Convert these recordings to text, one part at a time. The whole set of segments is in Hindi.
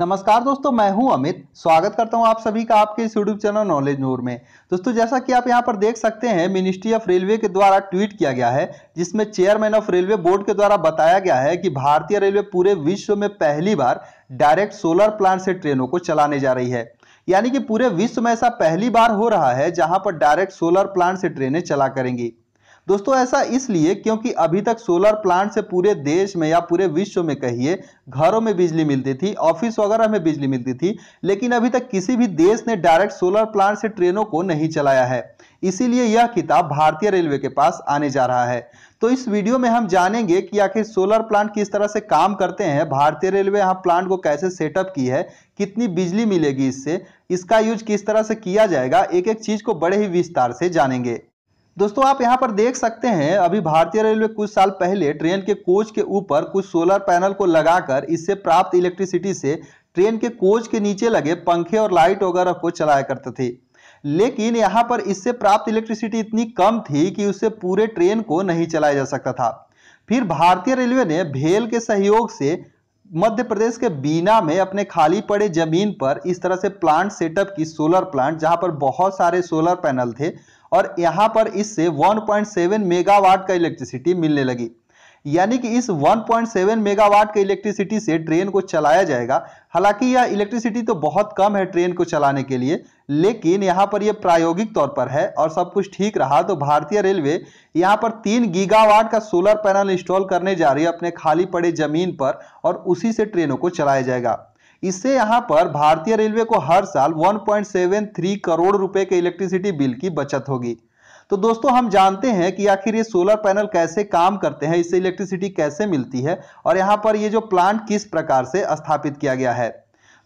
नमस्कार दोस्तों मैं हूं अमित स्वागत करता हूं आप सभी का आपके इस यूट्यूब चैनल नॉलेज नोर में दोस्तों जैसा कि आप यहां पर देख सकते हैं मिनिस्ट्री ऑफ रेलवे के द्वारा ट्वीट किया गया है जिसमें चेयरमैन ऑफ रेलवे बोर्ड के द्वारा बताया गया है कि भारतीय रेलवे पूरे विश्व में पहली बार डायरेक्ट सोलर प्लांट से ट्रेनों को चलाने जा रही है यानी कि पूरे विश्व में ऐसा पहली बार हो रहा है जहां पर डायरेक्ट सोलर प्लांट से ट्रेनें चला करेंगी दोस्तों ऐसा इसलिए क्योंकि अभी तक सोलर प्लांट से पूरे देश में या पूरे विश्व में कहिए घरों में बिजली मिलती थी ऑफिस वगैरह में बिजली मिलती थी लेकिन अभी तक किसी भी देश ने डायरेक्ट सोलर प्लांट से ट्रेनों को नहीं चलाया है इसीलिए यह किताब भारतीय रेलवे के पास आने जा रहा है तो इस वीडियो में हम जानेंगे कि आखिर सोलर प्लांट किस तरह से काम करते हैं भारतीय रेलवे यहाँ प्लांट को कैसे सेटअप की है कितनी बिजली मिलेगी इससे इसका यूज किस तरह से किया जाएगा एक एक चीज को बड़े ही विस्तार से जानेंगे दोस्तों आप यहां पर देख सकते हैं अभी भारतीय रेलवे कुछ साल पहले ट्रेन के कोच के ऊपर कुछ सोलर पैनल को लगाकर इससे प्राप्त इलेक्ट्रिसिटी से ट्रेन के कोच के नीचे लगे पंखे और लाइट वगैरह को चलाया करते थे लेकिन यहां पर इससे प्राप्त इलेक्ट्रिसिटी इतनी कम थी कि उससे पूरे ट्रेन को नहीं चलाया जा सकता था फिर भारतीय रेलवे ने भेल के सहयोग से मध्य प्रदेश के बीना में अपने खाली पड़े जमीन पर इस तरह से प्लांट सेटअप की सोलर प्लांट जहां पर बहुत सारे सोलर पैनल थे और यहां पर इससे 1.7 मेगावाट का इलेक्ट्रिसिटी मिलने लगी यानी कि इस 1.7 मेगावाट के इलेक्ट्रिसिटी से ट्रेन को चलाया जाएगा हालांकि यह इलेक्ट्रिसिटी तो बहुत कम है ट्रेन को चलाने के लिए लेकिन यहाँ पर यह प्रायोगिक तौर पर है और सब कुछ ठीक रहा तो भारतीय रेलवे यहाँ पर तीन गीगावाट का सोलर पैनल इंस्टॉल करने जा रही है अपने खाली पड़े जमीन पर और उसी से ट्रेनों को चलाया जाएगा इससे यहाँ पर भारतीय रेलवे को हर साल 1.73 करोड़ रुपए के इलेक्ट्रिसिटी बिल की बचत होगी तो दोस्तों हम जानते हैं कि आखिर ये सोलर पैनल कैसे काम करते हैं इससे इलेक्ट्रिसिटी कैसे मिलती है और यहाँ पर ये जो प्लांट किस प्रकार से स्थापित किया गया है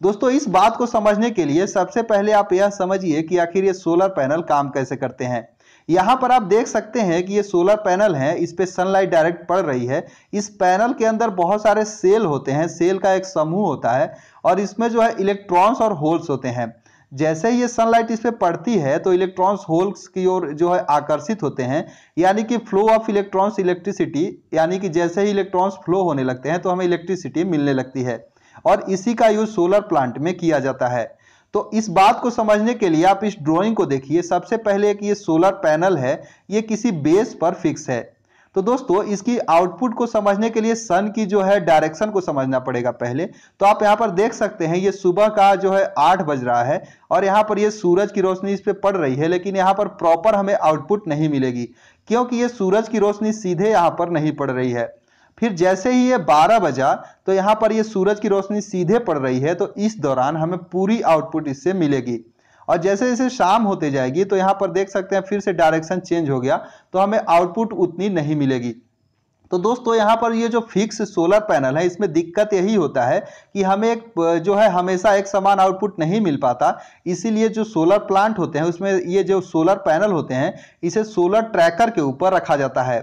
दोस्तों इस बात को समझने के लिए सबसे पहले आप यह समझिए कि आखिर ये सोलर पैनल काम कैसे करते हैं यहाँ पर आप देख सकते हैं कि ये सोलर पैनल है इस पर सनलाइट डायरेक्ट पड़ रही है इस पैनल के अंदर बहुत सारे सेल होते हैं सेल का एक समूह होता है और इसमें जो है इलेक्ट्रॉन्स और होल्स होते हैं जैसे ही ये सनलाइट इस पर पड़ती है तो इलेक्ट्रॉन्स होल्स की ओर जो है आकर्षित होते हैं यानी कि फ्लो ऑफ इलेक्ट्रॉन्स इलेक्ट्रिसिटी यानी कि जैसे ही इलेक्ट्रॉन्स फ्लो होने लगते हैं तो हमें इलेक्ट्रिसिटी मिलने लगती है और इसी का यूज सोलर प्लांट में किया जाता है तो इस बात को समझने के लिए आप इस ड्राइंग को देखिए सबसे पहले कि ये सोलर पैनल है ये किसी बेस पर फिक्स है तो दोस्तों इसकी आउटपुट को समझने के लिए सन की जो है डायरेक्शन को समझना पड़ेगा पहले तो आप यहाँ पर देख सकते हैं ये सुबह का जो है आठ बज रहा है और यहाँ पर ये सूरज की रोशनी इस पर पड़ रही है लेकिन यहाँ पर प्रॉपर हमें आउटपुट नहीं मिलेगी क्योंकि ये सूरज की रोशनी सीधे यहाँ पर नहीं पड़ रही है फिर जैसे ही ये 12 बजा तो यहाँ पर ये सूरज की रोशनी सीधे पड़ रही है तो इस दौरान हमें पूरी आउटपुट इससे मिलेगी और जैसे जैसे शाम होते जाएगी तो यहाँ पर देख सकते हैं फिर से डायरेक्शन चेंज हो गया तो हमें आउटपुट उतनी नहीं मिलेगी तो दोस्तों यहाँ पर ये जो फिक्स सोलर पैनल है इसमें दिक्कत यही होता है कि हमें एक जो है हमेशा एक समान आउटपुट नहीं मिल पाता इसीलिए जो सोलर प्लांट होते हैं उसमें ये जो सोलर पैनल होते हैं इसे सोलर ट्रैकर के ऊपर रखा जाता है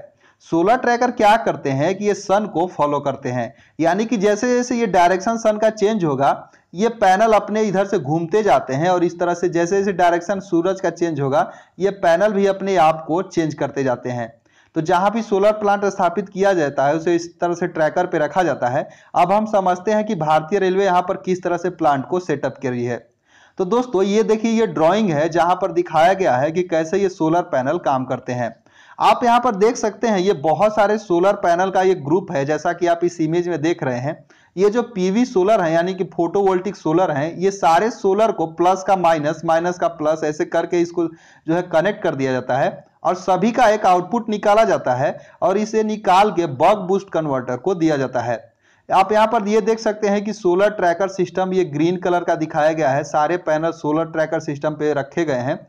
सोलर ट्रैकर क्या करते हैं कि ये सन को फॉलो करते हैं यानी कि जैसे जैसे ये डायरेक्शन सन का चेंज होगा ये पैनल अपने इधर से घूमते जाते हैं और इस तरह से जैसे जैसे डायरेक्शन सूरज का चेंज होगा ये पैनल भी अपने आप को चेंज करते जाते हैं तो जहाँ भी सोलर प्लांट स्थापित किया जाता है उसे इस तरह से ट्रैकर पर रखा जाता है अब हम समझते हैं कि भारतीय रेलवे यहाँ पर किस तरह से प्लांट को सेटअप कर रही है तो दोस्तों ये देखिए ये ड्राइंग है जहाँ पर दिखाया गया है कि कैसे ये सोलर पैनल काम करते हैं आप यहाँ पर देख सकते हैं ये बहुत सारे सोलर पैनल का ये ग्रुप है जैसा कि आप इस इमेज में देख रहे हैं ये जो पीवी सोलर है यानी कि फोटोवोल्टिक सोलर है ये सारे सोलर को प्लस का माइनस माइनस का प्लस ऐसे करके इसको जो है कनेक्ट कर दिया जाता है और सभी का एक आउटपुट निकाला जाता है और इसे निकाल के बग बूस्ट कन्वर्टर को दिया जाता है आप यहाँ पर ये देख सकते हैं कि सोलर ट्रैकर सिस्टम ये ग्रीन कलर का दिखाया गया है सारे पैनल सोलर ट्रैकर सिस्टम पे रखे गए हैं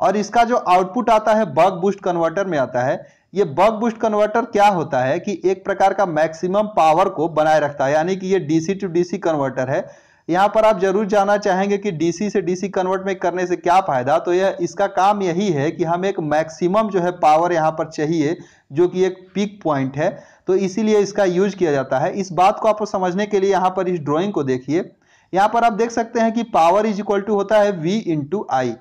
और इसका जो आउटपुट आता है बग बूस्ट कन्वर्टर में आता है ये बग बूस्ट कन्वर्टर क्या होता है कि एक प्रकार का मैक्सिमम पावर को बनाए रखता है यानी कि ये डीसी टू डीसी कन्वर्टर है यहाँ पर आप जरूर जानना चाहेंगे कि डीसी से डीसी कन्वर्ट में करने से क्या फायदा तो यह इसका काम यही है कि हम एक मैक्सिमम जो है पावर यहाँ पर चाहिए जो कि एक पीक पॉइंट है तो इसीलिए इसका यूज किया जाता है इस बात को आपको समझने के लिए यहाँ पर इस ड्रॉइंग को देखिए यहाँ पर आप देख सकते हैं कि पावर इज इक्वल टू होता है वी इंटू आई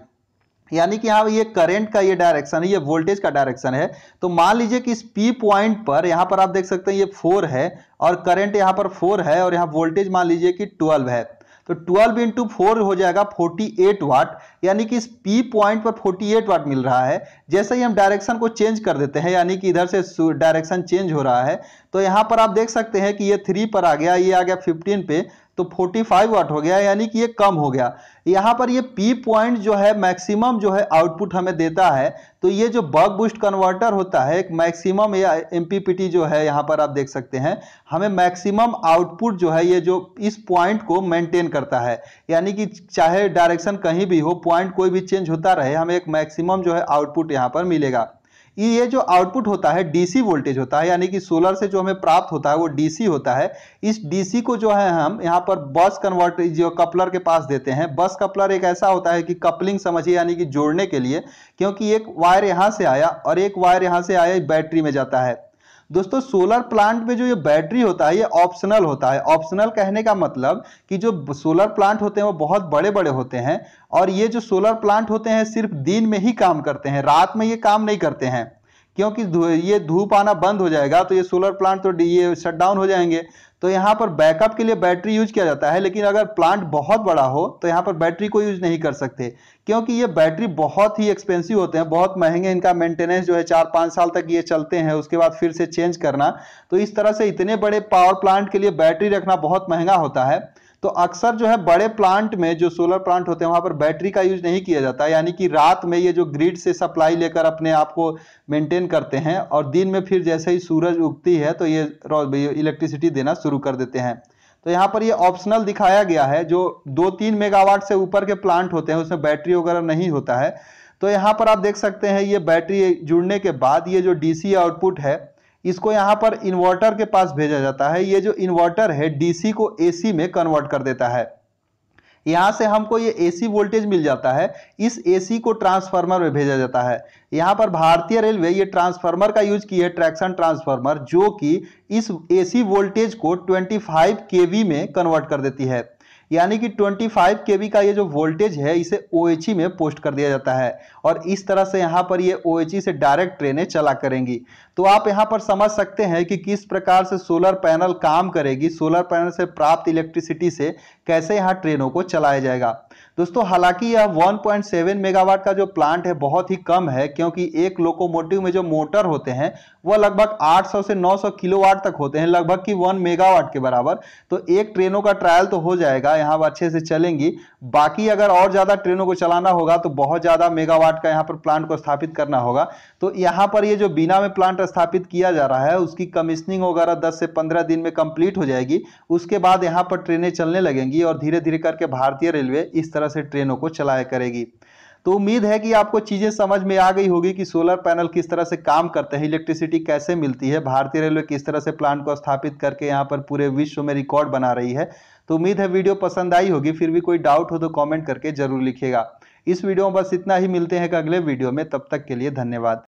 यानी कि यहाँ ये करंट का ये डायरेक्शन है ये वोल्टेज का डायरेक्शन है तो मान लीजिए कि इस पी पॉइंट पर यहाँ पर आप देख सकते हैं ये फोर है और करंट यहाँ पर फोर है और यहाँ वोल्टेज मान लीजिए कि ट्वेल्व है तो ट्वेल्व इंटू फोर हो जाएगा फोर्टी एट वाट यानी कि इस पी पॉइंट पर फोर्टी एट वाट मिल रहा है जैसे ही हम डायरेक्शन को चेंज कर देते हैं यानी कि इधर से डायरेक्शन चेंज हो रहा है तो यहाँ पर आप देख सकते हैं कि ये थ्री पर आ गया ये आ गया फिफ्टीन पे तो 45 वाट हो गया यानी कि ये कम हो गया यहाँ पर ये पी पॉइंट जो है मैक्सिमम जो है आउटपुट हमें देता है तो ये जो बग बूस्ट कन्वर्टर होता है एक मैक्सिमम या एम जो है यहाँ पर आप देख सकते हैं हमें मैक्सिमम आउटपुट जो है ये जो इस पॉइंट को मेंटेन करता है यानी कि चाहे डायरेक्शन कहीं भी हो पॉइंट कोई भी चेंज होता रहे हमें एक मैक्सिमम जो है आउटपुट यहाँ पर मिलेगा ये जो आउटपुट होता है डीसी वोल्टेज होता है यानी कि सोलर से जो हमें प्राप्त होता है वो डीसी होता है इस डीसी को जो है हम यहाँ पर बस कन्वर्ट जो कपलर के पास देते हैं बस कपलर एक ऐसा होता है कि कपलिंग समझिए यानी कि जोड़ने के लिए क्योंकि एक वायर यहाँ से आया और एक वायर यहाँ से आया बैटरी में जाता है दोस्तों सोलर प्लांट में जो ये बैटरी होता है ये ऑप्शनल होता है ऑप्शनल कहने का मतलब कि जो सोलर प्लांट होते हैं वो बहुत बड़े बड़े होते हैं और ये जो सोलर प्लांट होते हैं सिर्फ दिन में ही काम करते हैं रात में ये काम नहीं करते हैं क्योंकि ये धूप आना बंद हो जाएगा तो ये सोलर प्लांट तो ये शट डाउन हो जाएंगे तो यहाँ पर बैकअप के लिए बैटरी यूज किया जाता है लेकिन अगर प्लांट बहुत बड़ा हो तो यहाँ पर बैटरी को यूज नहीं कर सकते क्योंकि ये बैटरी बहुत ही एक्सपेंसिव होते हैं बहुत महंगे इनका मेंटेनेंस जो है चार पाँच साल तक ये चलते हैं उसके बाद फिर से चेंज करना तो इस तरह से इतने बड़े पावर प्लांट के लिए बैटरी रखना बहुत महंगा होता है तो अक्सर जो है बड़े प्लांट में जो सोलर प्लांट होते हैं वहाँ पर बैटरी का यूज नहीं किया जाता यानी कि रात में ये जो ग्रिड से सप्लाई लेकर अपने आप को मेंटेन करते हैं और दिन में फिर जैसे ही सूरज उगती है तो ये इलेक्ट्रिसिटी देना शुरू कर देते हैं तो यहाँ पर ये ऑप्शनल दिखाया गया है जो दो तीन मेगावाट से ऊपर के प्लांट होते हैं उसमें बैटरी वगैरह नहीं होता है तो यहाँ पर आप देख सकते हैं ये बैटरी जुड़ने के बाद ये जो डीसी आउटपुट है इसको यहाँ पर इन्वर्टर के पास भेजा जाता है ये जो इन्वर्टर है डीसी को एसी में कन्वर्ट कर देता है यहाँ से हमको ये एसी वोल्टेज मिल जाता है इस एसी को ट्रांसफार्मर में भेजा जाता है यहाँ पर भारतीय रेलवे ये ट्रांसफार्मर का यूज किया है ट्रैक्शन ट्रांसफार्मर जो कि इस एसी वोल्टेज को 25 केवी में कन्वर्ट कर देती है यानी कि 25 बी का ये जो वोल्टेज है इसे ओ e में पोस्ट कर दिया जाता है और इस तरह से यहाँ पर ये ओ e से डायरेक्ट ट्रेनें चला करेंगी तो आप यहाँ पर समझ सकते हैं कि किस प्रकार से सोलर पैनल काम करेगी सोलर पैनल से प्राप्त इलेक्ट्रिसिटी से कैसे यहाँ ट्रेनों को चलाया जाएगा दोस्तों हालांकि यह 1.7 मेगावाट का जो प्लांट है बहुत ही कम है क्योंकि एक लोकोमोटिव में जो मोटर होते हैं वह लगभग 800 से 900 किलोवाट तक होते हैं लगभग कि 1 मेगावाट के बराबर तो एक ट्रेनों का ट्रायल तो हो जाएगा यहाँ पर अच्छे से चलेंगी बाकी अगर और ज़्यादा ट्रेनों को चलाना होगा तो बहुत ज़्यादा मेगावाट का यहाँ पर प्लांट को स्थापित करना होगा तो यहाँ पर ये जो बिना में प्लांट स्थापित किया जा रहा है उसकी कमिश्निंग वगैरह दस से पंद्रह दिन में कंप्लीट हो जाएगी उसके बाद यहाँ पर ट्रेनें चलने लगेंगी और धीरे धीरे करके भारतीय रेलवे इस तरह से ट्रेनों को चलाया करेगी तो उम्मीद है कि आपको चीज़ें समझ में आ गई होगी कि सोलर पैनल किस तरह से काम करते हैं इलेक्ट्रिसिटी कैसे मिलती है भारतीय रेलवे किस तरह से प्लांट को स्थापित करके यहाँ पर पूरे विश्व में रिकॉर्ड बना रही है तो उम्मीद है वीडियो पसंद आई होगी फिर भी कोई डाउट हो तो कॉमेंट करके जरूर लिखेगा इस वीडियो में बस इतना ही मिलते हैं कि अगले वीडियो में तब तक के लिए धन्यवाद